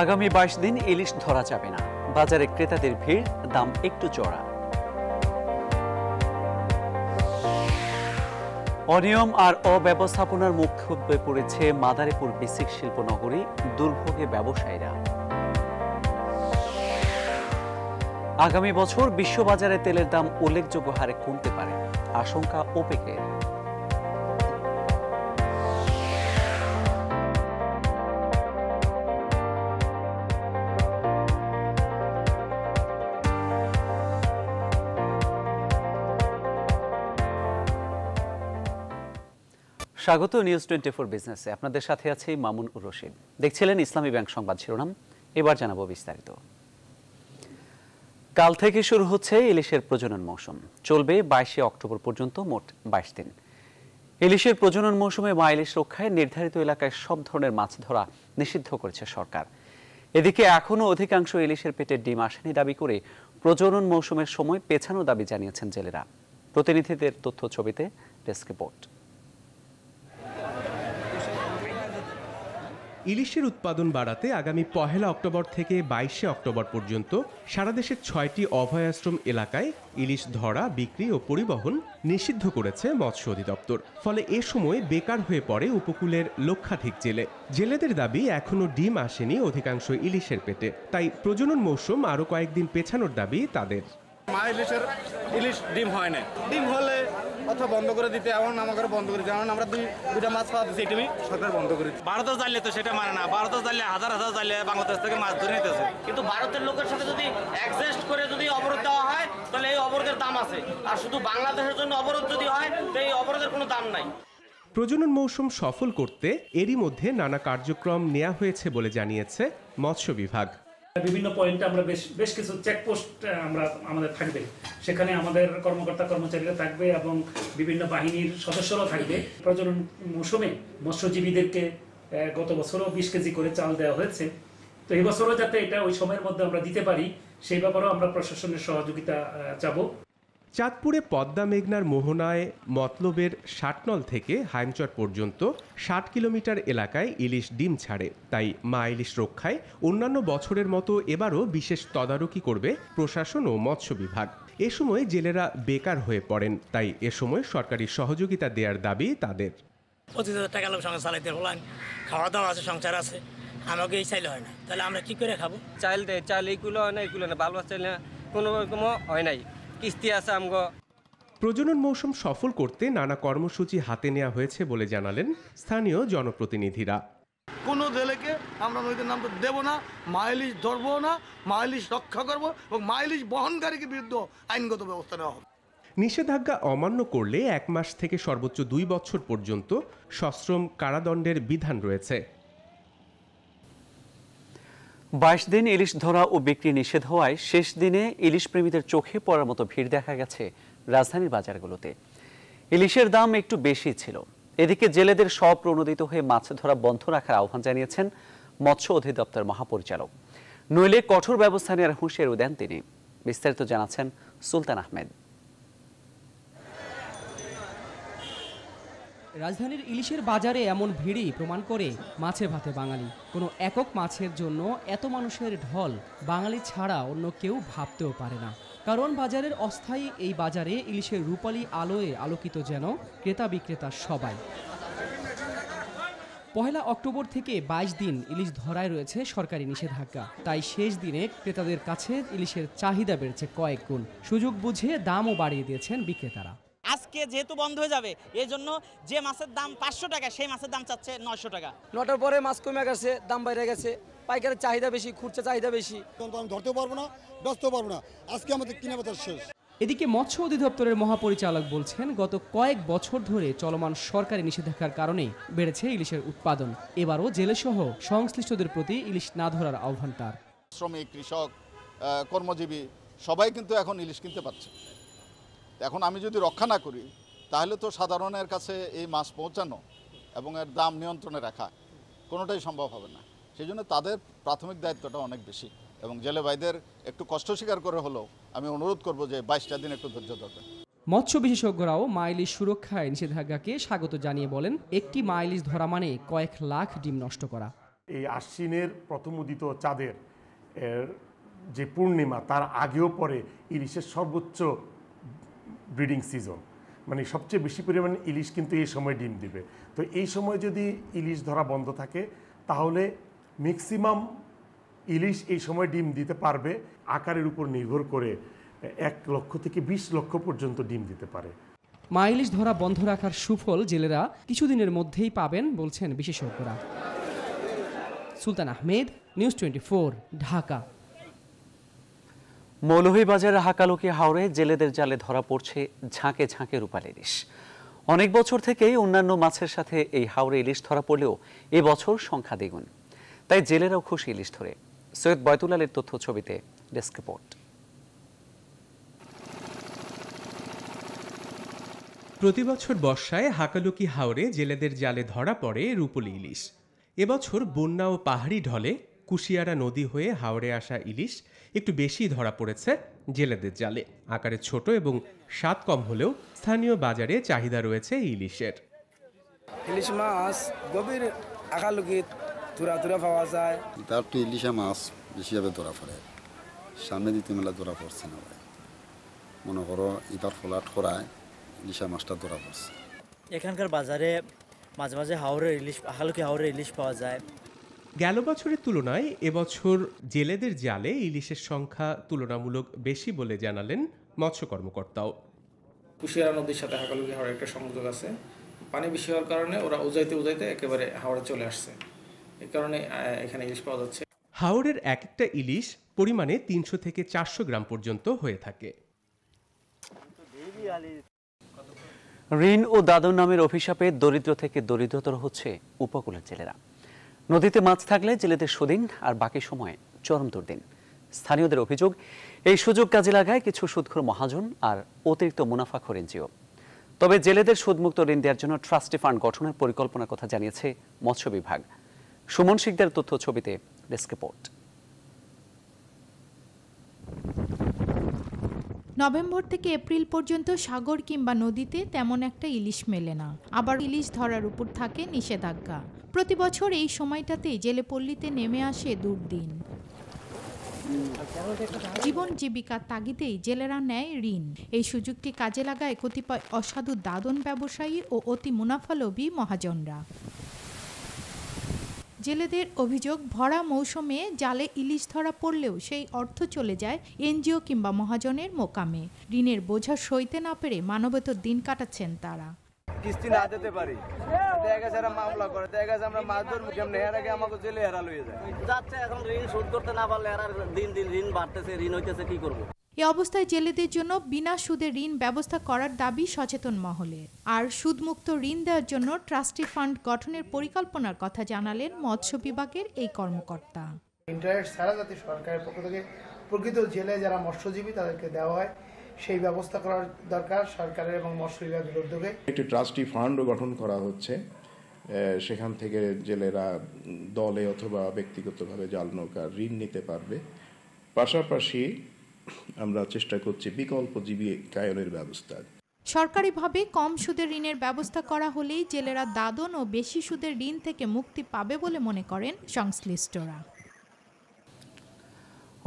আগামী বাইশ দিন ইলিশ ধরা যাবে না বাজারে ক্রেতাদের ভিড় দাম একটু চড়া অনিয়ম আর অব্যবস্থাপনার হয়ে পড়েছে মাদারীপুর বেসিক নগরী দুর্ভোগে ব্যবসায়ীরা আগামী বছর বিশ্ববাজারে তেলের দাম উল্লেখযোগ্য হারে কমতে পারে আশঙ্কা ওপেকের স্বাগত নিউজ টোয়েন্টি ফোর বিজনেসে আপনাদের সাথে আছে মামুন উর রশিদ দেখছিলেন ইসলামী ব্যাংক সংবাদ শিরোনাম এবার জানাবো বিস্তারিত কাল থেকে শুরু হচ্ছে ইলিশের প্রজনন মৌসুম চলবে বাইশে অক্টোবর পর্যন্ত মোট বাইশ দিন ইলিশের প্রজনন মৌসুমে মা ইলিশ রক্ষায় নির্ধারিত এলাকায় সব ধরনের মাছ ধরা নিষিদ্ধ করেছে সরকার এদিকে এখনও অধিকাংশ ইলিশের পেটে ডিম আসেনি দাবি করে প্রজনন মৌসুমের সময় পেছানো দাবি জানিয়েছেন জেলেরা প্রতিনিধিদের তথ্য ছবিতে ডেস্ক রিপোর্ট ইলিশের উৎপাদন বাড়াতে আগামী পহেলা অক্টোবর থেকে বাইশে অক্টোবর পর্যন্ত সারা দেশের ছয়টি অভয়াশ্রম এলাকায় ইলিশ ধরা বিক্রি ও পরিবহন নিষিদ্ধ করেছে মৎস্য অধিদপ্তর ফলে এ সময় বেকার হয়ে পড়ে উপকূলের লক্ষাধিক জেলে জেলেদের দাবি এখনও ডিম আসেনি অধিকাংশ ইলিশের পেটে তাই প্রজনন মৌসুম আরও কয়েকদিন পেছানোর দাবি তাদের মা ইলিশের ইলিশ ডিম হয় না ডিম হলে অথবা বন্ধ করে দিতে এমন আমাকে বন্ধ করে দিতে এমন আমরা দুই দুইটা মাছ পাওয়া দিচ্ছি এটি সরকার বন্ধ করে দিচ্ছে ভারতও জ্বালিয়ে তো সেটা মানে না ভারতও জ্বালিয়ে হাজার হাজার জ্বালিয়ে বাংলাদেশ থেকে মাছ ধরে নিতেছে কিন্তু ভারতের লোকের সাথে যদি অ্যাডজাস্ট করে যদি অবরোধ দেওয়া হয় তাহলে এই অবরোধের দাম আছে আর শুধু বাংলাদেশের জন্য অবরোধ যদি হয় তো এই অবরোধের কোনো দাম নাই প্রজনন মৌসুম সফল করতে এরই মধ্যে নানা কার্যক্রম নেওয়া হয়েছে বলে জানিয়েছে মৎস্য বিভাগ বিভিন্ন পয়েন্টে আমরা বেশ বেশ কিছু চেকপোস্ট আমরা আমাদের থাকবে সেখানে আমাদের কর্মকর্তা কর্মচারীরা থাকবে এবং বিভিন্ন বাহিনীর সদস্যরাও থাকবে প্রজনন মৌসুমে মৎস্যজীবীদেরকে গত বছরও বিশ কেজি করে চাল দেওয়া হয়েছে তো এবছরও যাতে এটা ওই সময়ের মধ্যে আমরা দিতে পারি সেই ব্যাপারেও আমরা প্রশাসনের সহযোগিতা চাবো চাঁদপুরে পদ্মা মেঘনার মোহনায় মতলবের ষাটনল থেকে হাইমচর পর্যন্ত ষাট কিলোমিটার এলাকায় ইলিশ ডিম ছাড়ে তাই মা ইলিশ রক্ষায় অন্যান্য বছরের মতো এবারও বিশেষ তদারকি করবে প্রশাসন ও মৎস্য বিভাগ এ সময় জেলেরা বেকার হয়ে পড়েন তাই এ সময় সরকারি সহযোগিতা দেওয়ার দাবি তাদের পঁচিশ হাজার টাকা লোক সংসার চালাইতে হলাম খাওয়া দাওয়া আছে সংসার আছে আমাকে এই চাইলে হয় না তাহলে আমরা কি করে খাবো চাইল দেয় চাল এইগুলো হয় না এইগুলো না বালবাস চাইলে কোনো রকমও হয় নাই কিস্তি আছে আমগো প্রজনন মৌসুম সফল করতে নানা কর্মসূচি হাতে নেওয়া হয়েছে বলে জানালেন স্থানীয় জনপ্রতিনিধিরা কোনো জেলেকে আমরা নদীর নাম দেব না মাইলিশ ধরব না মাইলিশ রক্ষা করব এবং মাইলিশ বহনকারীকে বিরুদ্ধে আইনগত ব্যবস্থা নেওয়া হবে নিষেধাজ্ঞা অমান্য করলে এক মাস থেকে সর্বোচ্চ দুই বছর পর্যন্ত সশ্রম কারাদণ্ডের বিধান রয়েছে বাইশ দিন ইলিশ ধরা ও বিক্রি নিষেধ হওয়ায় শেষ দিনে ইলিশ প্রেমীদের চোখে পড়ার মতো ভিড় দেখা গেছে রাজধানীর বাজারগুলোতে ইলিশের দাম একটু বেশি ছিল এদিকে জেলেদের স্বপ্রণোদিত হয়ে মাছ ধরা বন্ধ রাখার আহ্বান জানিয়েছেন মৎস্য অধিদপ্তর মহাপরিচালক নইলে কঠোর ব্যবস্থা নেওয়ার হুঁশিয়ারও দেন তিনি বিস্তারিত জানাচ্ছেন সুলতান আহমেদ রাজধানীর ইলিশের বাজারে এমন ভিড়ই প্রমাণ করে মাছে ভাতে বাঙালি কোনো একক মাছের জন্য এত মানুষের ঢল বাঙালি ছাড়া অন্য কেউ ভাবতেও পারে না কারণ বাজারের অস্থায়ী এই বাজারে ইলিশের রূপালী আলোয় আলোকিত যেন ক্রেতা বিক্রেতা সবাই পহেলা অক্টোবর থেকে ২২ দিন ইলিশ ধরায় রয়েছে সরকারি নিষেধাজ্ঞা তাই শেষ দিনে ক্রেতাদের কাছে ইলিশের চাহিদা বেড়েছে কয়েক গুণ সুযোগ বুঝে দামও বাড়িয়ে দিয়েছেন বিক্রেতারা আজকে যেহেতু বন্ধ হয়ে যাবে এই জন্য যে মাছের দাম পাঁচশো টাকা সেই মাছের দাম চাচ্ছে নশো টাকা নটার পরে মাছ কমে গেছে দাম বাইরে গেছে পাইকারের চাহিদা বেশি খুচরা চাহিদা বেশি আমি ধরতেও পারবো না বেচতেও পারবো না আজকে আমাদের কিনা বেচার শেষ এদিকে মৎস্য অধিদপ্তরের মহাপরিচালক বলছেন গত কয়েক বছর ধরে চলমান সরকারি নিষেধাজ্ঞার কারণে বেড়েছে ইলিশের উৎপাদন এবারও জেলেসহ সংশ্লিষ্টদের প্রতি ইলিশ না ধরার আহ্বান তার শ্রমিক কৃষক কর্মজীবী সবাই কিন্তু এখন ইলিশ কিনতে পারছে এখন আমি যদি রক্ষা না করি তাহলে তো সাধারণের কাছে এই মাছ পৌঁছানো এবং এর দাম নিয়ন্ত্রণে রাখা কোনোটাই সম্ভব হবে না সেই জন্য তাদের প্রাথমিক দায়িত্বটা অনেক বেশি এবং জেলে ভাইদের একটু কষ্ট স্বীকার করে হলেও আমি অনুরোধ করব যে বাইশটা দিন একটু ধৈর্য ধরবেন মৎস্য বিশেষজ্ঞরাও মাইলিশ সুরক্ষায় নিষেধাজ্ঞাকে স্বাগত জানিয়ে বলেন একটি মাইলিশ ধরা মানে কয়েক লাখ ডিম নষ্ট করা এই আশ্বিনের প্রথম উদিত চাঁদের যে পূর্ণিমা তার আগেও পরে ইলিশের সর্বোচ্চ ব্রিডিং সিজন মানে সবচেয়ে বেশি পরিমাণে ইলিশ কিন্তু এই সময় ডিম দিবে তো এই সময় যদি ইলিশ ধরা বন্ধ থাকে তাহলে ম্যাক্সিমাম ইলিশ এই সময় ডিম দিতে পারবে আকারের উপর নির্ভর করে এক লক্ষ থেকে ২০ লক্ষ পর্যন্ত ডিম দিতে পারে মা ইলিশ ধরা বন্ধ রাখার সুফল জেলেরা কিছুদিনের মধ্যেই পাবেন বলছেন বিশেষজ্ঞরা সুলতান আহমেদ নিউজ টোয়েন্টি ঢাকা মৌলভীবাজারের হাকালুকি হাওরে জেলেদের জালে ধরা পড়ছে ঝাঁকে ঝাঁকে রূপাল ইলিশ অনেক বছর থেকেই অন্যান্য মাছের সাথে এই হাওরে ইলিশ ধরা পড়লেও এবছর সংখ্যা দ্বিগুণ তাই জেলেরাও খুশি ইলিশ ধরে সৈয়দ বয়তুলালের তথ্য ছবিতে ডেস্ক রিপোর্ট প্রতি বছর বর্ষায় হাকালুকি হাওরে জেলেদের জালে ধরা পড়ে রূপলি ইলিশ এবছর বন্যা ও পাহাড়ি ঢলে কুশিয়ারা নদী হয়ে হাওড়ে আসা ইলিশ একটু বেশি ধরা পড়েছে জেলেদের জালে আকারে ছোট এবং স্বাদ কম হলেও স্থানীয় বাজারে চাহিদা রয়েছে ইলিশের ইলিশ মাছ গভীর আকালুকি তুরা তুরা পাওয়া যায় তার তো ইলিশা মাছ বেশিভাবে ধরা পড়ে সামনে দিতে মেলা ধরা পড়ছে না মনে করো এবার ফলাট করায় ইলিশা মাছটা ধরা পড়ছে এখানকার বাজারে মাঝে মাঝে হাওড়ের ইলিশ আকালুকি হাওড়ের ইলিশ পাওয়া যায় গেল বছরের তুলনায় এবছর জেলেদের জালে ইলিশের সংখ্যা তুলনামূলক বেশি বলে জানালেন মৎস্য কর্মকর্তাও কুশিয়ারা নদীর সাথে হাকালুকি হাওড়ের একটা সংযোগ আছে পানি বেশি হওয়ার কারণে ওরা উজাইতে উজাইতে একেবারে হাওড়ে চলে আসছে এ কারণে এখানে ইলিশ পাওয়া যাচ্ছে হাওড়ের এক একটা ইলিশ পরিমাণে তিনশো থেকে চারশো গ্রাম পর্যন্ত হয়ে থাকে ঋণ ও দাদন নামের অভিশাপে দরিদ্র থেকে দরিদ্রতর হচ্ছে উপকূলের জেলেরা নদীতে মাছ থাকলে জেলেদের সুদিন আর বাকি সময় চরম দুর্দিন স্থানীয়দের অভিযোগ এই সুযোগ কাজে লাগায় কিছু সুদখোর মহাজন আর অতিরিক্ত মুনাফাখোর এনজিও তবে জেলেদের সুদমুক্ত ঋণ দেওয়ার জন্য ট্রাস্টি ফান্ড গঠনের পরিকল্পনার কথা জানিয়েছে মৎস্য বিভাগ সুমন শিকদার তথ্য ছবিতে ডেস্ক রিপোর্ট নভেম্বর থেকে এপ্রিল পর্যন্ত সাগর কিংবা নদীতে তেমন একটা ইলিশ মেলে না আবার ইলিশ ধরার উপর থাকে নিষেধাজ্ঞা প্রতি বছর এই সময়টাতে জেলে পল্লীতে নেমে আসে দুর্দিন জীবন জীবিকার তাগিদেই জেলেরা নেয় ঋণ এই সুযোগটি কাজে লাগায় কতিপয় অসাধু দাদন ব্যবসায়ী ও অতি মুনাফালোভী মহাজনরা জেলেদের অভিযোগ ভরা মৌসুমে জালে ইলিশ ধরা পড়লেও সেই অর্থ চলে যায় এনজিও কিংবা মহাজনের মোকামে ঋণের বোঝা সইতে না পেরে মানবেতর দিন কাটাচ্ছেন তারা কিস্তি না দিতে পারি এ অবস্থায় জেলেদের জন্য বিনা সুদে ঋণ ব্যবস্থা করার দাবি সচেতন মহলে আর সুদমুক্ত ঋণ দেওয়ার জন্য ট্রাস্টি ফান্ড গঠনের পরিকল্পনার কথা জানালেন মৎস্য বিভাগের এই কর্মকর্তা ইন্টারেস্ট ছাড়া যাতে সরকারের পক্ষ থেকে প্রকৃত জেলে যারা মৎস্যজীবী তাদেরকে দেওয়া হয় সেই ব্যবস্থা করার দরকার সরকারের এবং মৎস্য বিভাগের উদ্যোগে একটি ট্রাস্টি ফান্ডও গঠন করা হচ্ছে সেখান থেকে জেলেরা দলে অথবা ব্যক্তিগতভাবে জাল নৌকার ঋণ নিতে পারবে পাশাপাশি আমরা চেষ্টা করছি বিকল্প জীবিকায়নের ব্যবস্থা সরকারিভাবে কম সুদের ঋণের ব্যবস্থা করা হলেই জেলেরা দাদন ও বেশি সুদের ঋণ থেকে মুক্তি পাবে বলে মনে করেন সংশ্লিষ্টরা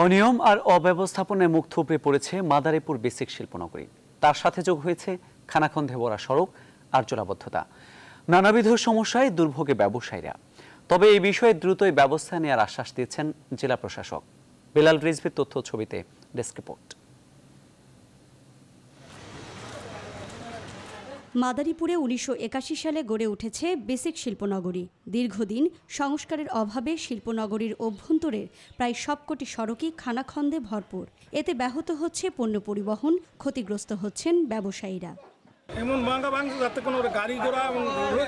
অনিয়ম আর অব্যবস্থাপনায় মুখ থুপড়ে পড়েছে মাদারীপুর বেসিক শিল্পনগরী তার সাথে যোগ হয়েছে খানাখন্দে ভরা সড়ক আর জলাবদ্ধতা নানাবিধ সমস্যায় দুর্ভোগে ব্যবসায়ীরা তবে এই বিষয়ে দ্রুতই ব্যবস্থা নেওয়ার আশ্বাস দিয়েছেন জেলা প্রশাসক বেলাল রিজভির তথ্য ছবিতে ডেস্ক রিপোর্ট মাদারীপুরে উনিশশো সালে গড়ে উঠেছে বেসিক শিল্পনগরী দীর্ঘদিন সংস্কারের অভাবে শিল্পনগরীর অভ্যন্তরের প্রায় সবকটি সড়কই খানাখন্দে ভরপুর এতে ব্যাহত হচ্ছে পণ্য পরিবহন ক্ষতিগ্রস্ত হচ্ছেন ব্যবসায়ীরা এমন ভাঙা ভাঙছে যাতে কোনো গাড়ি ঘোড়া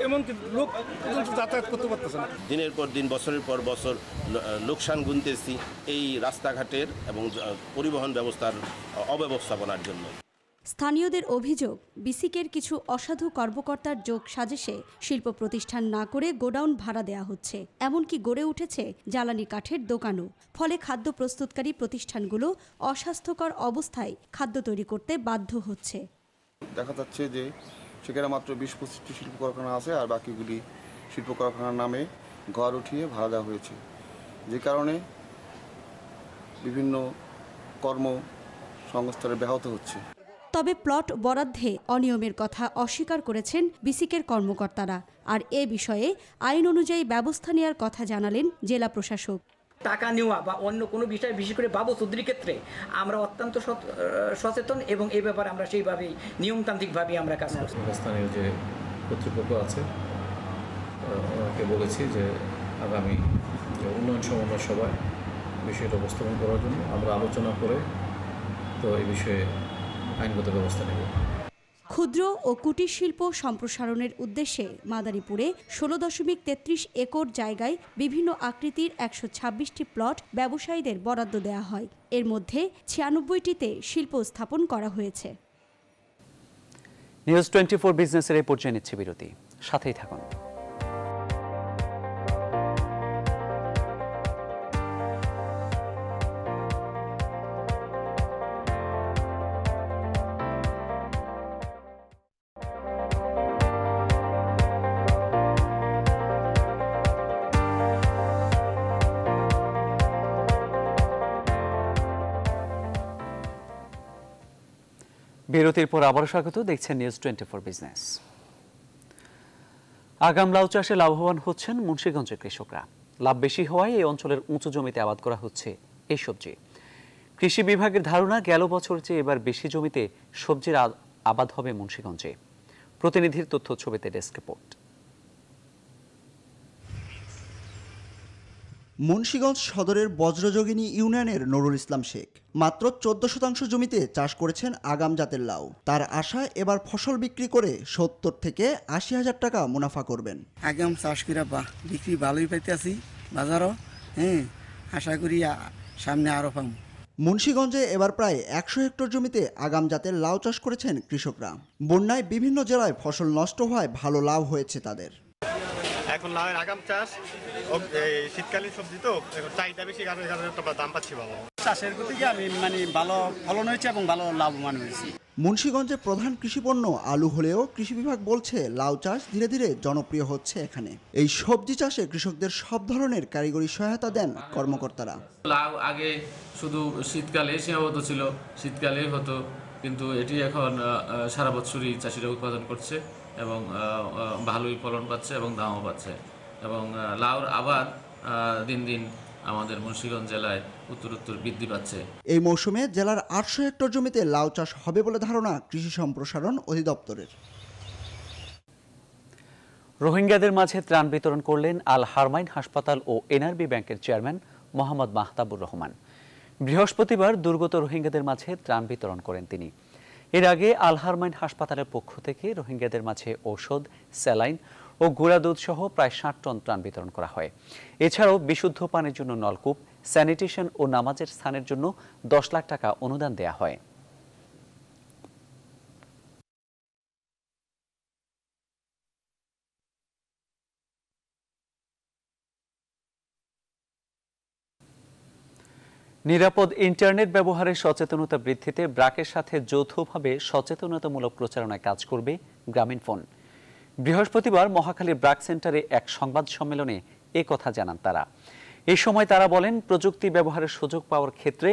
এবং লোক যাতায়াত করতে পারতেছে না দিনের পর দিন বছরের পর বছর লোকসান গুনতেছি এই রাস্তাঘাটের এবং পরিবহন ব্যবস্থার অব্যবস্থাপনার জন্য স্থানীয়দের অভিযোগ বিসিকের কিছু অসাধু কর্মকর্তার যোগ সাজেশে শিল্প প্রতিষ্ঠান না করে গোডাউন ভাড়া দেয়া হচ্ছে এমনকি গড়ে উঠেছে জ্বালানি কাঠের দোকানও ফলে খাদ্য প্রস্তুতকারী প্রতিষ্ঠানগুলো অস্বাস্থ্যকর অবস্থায় খাদ্য তৈরি করতে বাধ্য হচ্ছে দেখা যাচ্ছে যে সেখানে মাত্র বিশ পঁচিশটি শিল্প কারখানা আছে আর বাকিগুলি শিল্প কারখানার নামে ঘর উঠিয়ে ভাড়া দেওয়া হয়েছে যে কারণে বিভিন্ন কর্ম সংস্থানে ব্যাহত হচ্ছে তবে প্লট বরাদ্দে অনিয়মের কথা অস্বীকার করেছেন বিসিকের কর্মকর্তারা আর এ বিষয়ে আইন অনুযায়ী ব্যবস্থা নেওয়ার কথা জানালেন জেলা প্রশাসক টাকা নেওয়া বা অন্য কোনো বিষয়ে বিশেষ করে বাবু চৌধুরীর ক্ষেত্রে আমরা অত্যন্ত সচেতন এবং এই ব্যাপারে আমরা সেইভাবেই নিয়মতান্ত্রিকভাবেই আমরা কাজ করছি স্থানীয় যে কর্তৃপক্ষ আছে ওনাকে বলেছি যে আগামী উন্নয়ন সমন্বয় সভায় বিষয়টা উপস্থাপন করার জন্য আমরা আলোচনা করে তো এই বিষয়ে আইনগত ব্যবস্থা নেব ক্ষুদ্র ও কুটির শিল্প সম্প্রসারণের উদ্দেশ্যে মাদারীপুরে ষোলো দশমিক তেত্রিশ একর জায়গায় বিভিন্ন আকৃতির একশো ছাব্বিশটি প্লট ব্যবসায়ীদের বরাদ্দ দেওয়া হয় এর মধ্যে ছিয়ানব্বইটিতে শিল্প স্থাপন করা হয়েছে নিউজ টোয়েন্টি ফোর বিজনেসের এই পর্যায়ে নিচ্ছে বিরতি সাথেই থাকুন বিরতির পর আবারও স্বাগত দেখছেন নিউজ টোয়েন্টি ফোর বিজনেস আগাম লাউ চাষে লাভবান হচ্ছেন মুন্সীগঞ্জের কৃষকরা লাভ বেশি হওয়ায় এই অঞ্চলের উঁচু জমিতে আবাদ করা হচ্ছে এই সবজি কৃষি বিভাগের ধারণা গেল বছর চেয়ে এবার বেশি জমিতে সবজির আবাদ হবে মুন্সীগঞ্জে প্রতিনিধির তথ্য ছবিতে ডেস্ক রিপোর্ট মুন্সীগঞ্জ সদরের বজ্রযোগিনী ইউনিয়নের নুরুল ইসলাম শেখ মাত্র চোদ্দ শতাংশ জমিতে চাষ করেছেন আগাম জাতের লাউ তার আশা এবার ফসল বিক্রি করে সত্তর থেকে আশি হাজার টাকা মুনাফা করবেন আগাম চাষ করে বিক্রি ভালোই পাইতেছি বাজারও হ্যাঁ আশা করি সামনে আরও পাম মুন্সীগঞ্জে এবার প্রায় একশো হেক্টর জমিতে আগাম জাতের লাউ চাষ করেছেন কৃষকরা বন্যায় বিভিন্ন জেলায় ফসল নষ্ট হওয়ায় ভালো লাভ হয়েছে তাদের এখন লাউয়ের আগাম চাষ এই শীতকালীন সবজি তো চাহিদা বেশি কারণে কারণে দাম পাচ্ছি বাবা চাষের গতিকে আমি মানে ভালো ফলন হয়েছে এবং ভালো লাভবান হয়েছি মুন্সীগঞ্জের প্রধান কৃষিপণ্য আলু হলেও কৃষি বিভাগ বলছে লাউ চাষ ধীরে ধীরে জনপ্রিয় হচ্ছে এখানে এই সবজি চাষে কৃষকদের সব ধরনের কারিগরি সহায়তা দেন কর্মকর্তারা লাউ আগে শুধু শীতকালে সীমাবদ্ধ ছিল শীতকালে হতো কিন্তু এটি এখন সারা বছরই চাষিরা উৎপাদন করছে এবং ভালোই ফলন পাচ্ছে এবং দামও পাচ্ছে এবং লাউর আবার দিন দিন আমাদের মুন্সিগঞ্জ জেলায় উত্তরোত্তর বৃদ্ধি পাচ্ছে এই মৌসুমে জেলার আটশো হেক্টর জমিতে লাউ চাষ হবে বলে ধারণা কৃষি সম্প্রসারণ অধিদপ্তরের রোহিঙ্গাদের মাঝে ত্রাণ বিতরণ করলেন আল হারমাইন হাসপাতাল ও এনআরবি ব্যাংকের চেয়ারম্যান মোহাম্মদ মাহতাবুর রহমান বৃহস্পতিবার দুর্গত রোহিঙ্গাদের মাঝে ত্রাণ বিতরণ করেন তিনি এর আগে আলহারমাইন হাসপাতালের পক্ষ থেকে রোহিঙ্গাদের মাঝে ঔষধ স্যালাইন ও গুঁড়া দুধ সহ প্রায় ষাট টন ত্রাণ বিতরণ করা হয় এছাড়াও বিশুদ্ধ পানির জন্য নলকূপ স্যানিটেশন ও নামাজের স্থানের জন্য দশ লাখ টাকা অনুদান দেয়া হয় নিরাপদ ইন্টারনেট ব্যবহারের সচেতনতা বৃদ্ধিতে ব্রাকের সাথে যৌথভাবে সচেতনতামূলক প্রচারণায় কাজ করবে গ্রামীণ ফোন বৃহস্পতিবার মহাখালী ব্রাক সেন্টারে এক সংবাদ সম্মেলনে এ কথা জানান তারা এই সময় তারা বলেন প্রযুক্তি ব্যবহারের সুযোগ পাওয়ার ক্ষেত্রে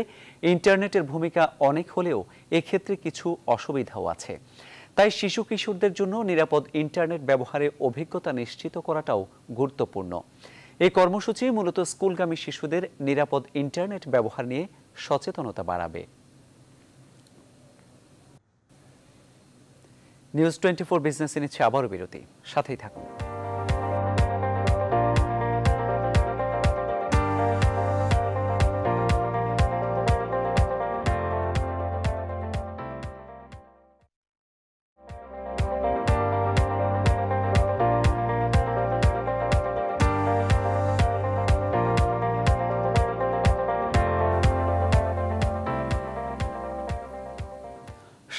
ইন্টারনেটের ভূমিকা অনেক হলেও এক্ষেত্রে কিছু অসুবিধাও আছে তাই শিশু কিশোরদের জন্য নিরাপদ ইন্টারনেট ব্যবহারে অভিজ্ঞতা নিশ্চিত করাটাও গুরুত্বপূর্ণ এই কর্মসূচি মূলত স্কুলগামী শিশুদের নিরাপদ ইন্টারনেট ব্যবহার নিয়ে সচেতনতা বাড়াবে নিউজ টোয়েন্টি ফোর বিজনেস এনেছে আবারও বিরতি সাথেই থাকুন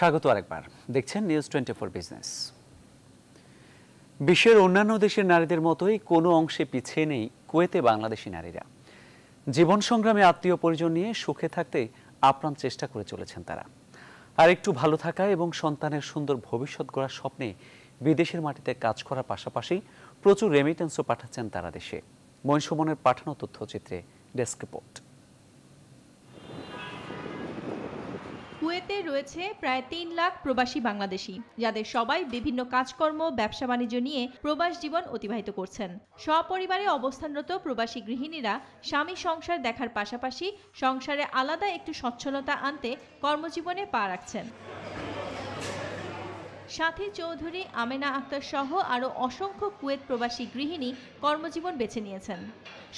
স্বাগত আরেকবার দেখছেন নিউজ টোয়েন্টি ফোর বিজনেস বিশ্বের অন্যান্য দেশের নারীদের মতোই কোনো অংশে পিছিয়ে নেই কুয়েতে বাংলাদেশি নারীরা জীবন সংগ্রামে আত্মীয় পরিজন নিয়ে সুখে থাকতে আপ্রাণ চেষ্টা করে চলেছেন তারা আর একটু ভালো থাকা এবং সন্তানের সুন্দর ভবিষ্যৎ গড়ার স্বপ্নে বিদেশের মাটিতে কাজ করার পাশাপাশি প্রচুর রেমিটেন্সও পাঠাচ্ছেন তারা দেশে মনসুমনের পাঠানো তথ্যচিত্রে ডেস্ক রিপোর্ট রয়েছে প্রায় তিন লাখ প্রবাসী বাংলাদেশি যাদের সবাই বিভিন্ন কাজকর্ম ব্যবসা বাণিজ্য নিয়ে প্রবাস জীবন অতিবাহিত করছেন সপরিবারে অবস্থানরত প্রবাসী গৃহিণীরা স্বামী সংসার দেখার পাশাপাশি সংসারে আলাদা একটু স্বচ্ছলতা আনতে কর্মজীবনে পা রাখছেন সাথী চৌধুরী আমেনা আক্তার সহ আরও অসংখ্য কুয়েত প্রবাসী গৃহিণী কর্মজীবন বেছে নিয়েছেন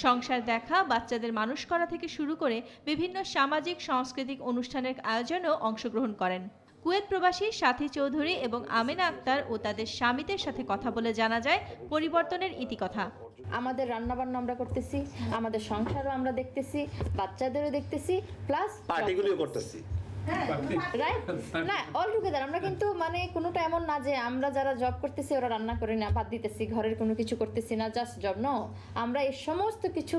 সংসার দেখা বাচ্চাদের মানুষ করা থেকে শুরু করে বিভিন্ন সামাজিক সাংস্কৃতিক অনুষ্ঠানের আয়োজনেও অংশগ্রহণ করেন কুয়েত প্রবাসী সাথী চৌধুরী এবং আমেনা আক্তার ও তাদের স্বামীদের সাথে কথা বলে জানা যায় পরিবর্তনের ইতিকথা আমাদের রান্নাবান্না আমরা করতেছি আমাদের সংসারও আমরা দেখতেছি বাচ্চাদেরও দেখতেছি প্লাস পার্টিগুলিও করতেছি রাইট হ্যাঁ, না অল আমরা কিন্তু মানে কোনোটা এমন না যে আমরা যারা জব করতেছি ওরা রান্না না দিতেছি ঘরের কোনো কিছু করতেছি না জাস্ট জব আমরা এই সমস্ত কিছু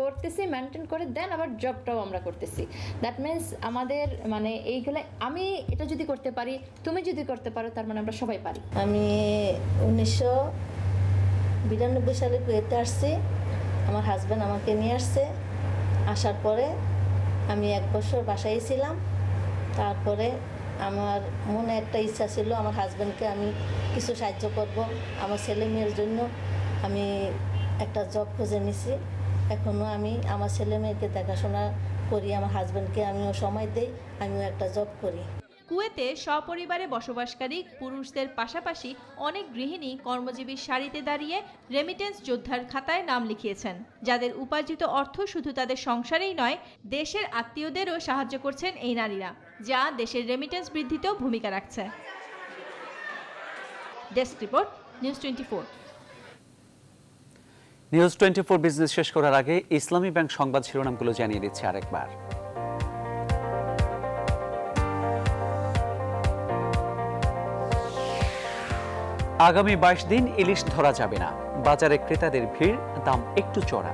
করতেছি মেনটেন করে দেন আবার জবটাও আমরা করতেছি দ্যাট মিন্স আমাদের মানে এইগুলো আমি এটা যদি করতে পারি তুমি যদি করতে পারো তার মানে আমরা সবাই পারি আমি উনিশশো বিরানব্বই সালে আসছি আমার হাজব্যান্ড আমাকে নিয়ে আসছে আসার পরে আমি এক বছর বাসায় ছিলাম তারপরে আমার মনে একটা ইচ্ছা ছিল আমার হাজব্যান্ডকে আমি কিছু সাহায্য করব আমার ছেলে মেয়ের জন্য আমি একটা জব খুঁজে নিছি এখনও আমি আমার ছেলে মেয়েকে দেখাশোনা করি আমার হাজব্যান্ডকে আমিও সময় দিই আমিও একটা জব করি কুয়েতে সপরিবারে বসবাসকারী পুরুষদের পাশাপাশি অনেক গৃহিণী কর্মজীবীর সারিতে দাঁড়িয়ে রেমিটেন্স যোদ্ধার খাতায় নাম লিখিয়েছেন যাদের উপার্জিত অর্থ শুধু তাদের সংসারেই নয় দেশের আত্মীয়দেরও সাহায্য করছেন এই নারীরা যা দেশের রেমিটেন্স বৃদ্ধিতেও ভূমিকা রাখছে desk report news twenty news twenty business শেষ করার আগে ইসলামী ব্যাংক সংবাদ শিরোনামগুলো জানিয়ে দিচ্ছে আরেকবার আগামী বাইশ দিন ইলিশ ধরা যাবে না বাজারে ক্রেতাদের ভিড় দাম একটু চড়া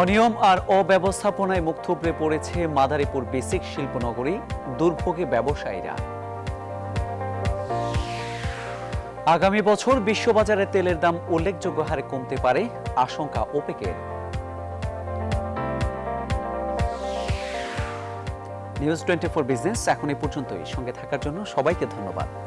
অনিয়ম আর অব্যবস্থাপনায় মুখ থুবড়ে পড়েছে মাদারীপুর বেসিক শিল্পনগরী দুর্ভোগে ব্যবসায়ীরা আগামী বছর বিশ্ববাজারে তেলের দাম উল্লেখযোগ্য হারে কমতে পারে আশঙ্কা ওপেকের নিউজ টোয়েন্টি ফোর বিজনেস এখন এই পর্যন্তই সঙ্গে থাকার জন্য সবাইকে ধন্যবাদ